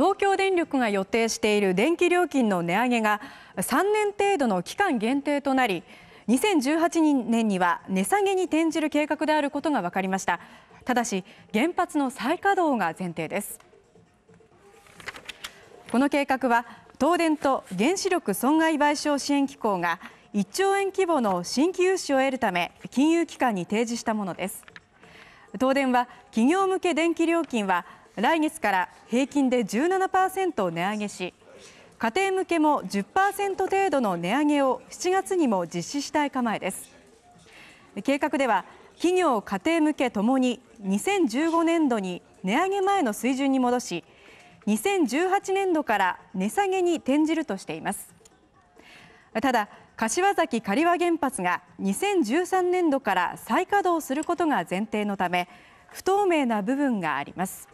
東京電力が予定している電気料金の値上げが3年程度の期間限定となり2018年には値下げに転じる計画であることが分かりましたただし原発の再稼働が前提ですこの計画は東電と原子力損害賠償支援機構が1兆円規模の新規融資を得るため金融機関に提示したものです東電は企業向け電気料金は来月から平均で17%値上げし家庭向けも10%程度の値上げを7月にも実施したい構えです計画では企業・家庭向けともに2015年度に値上げ前の水準に戻し2018年度から値下げに転じるとしていますただ柏崎刈羽原発が2013年度から再稼働することが前提のため不透明な部分があります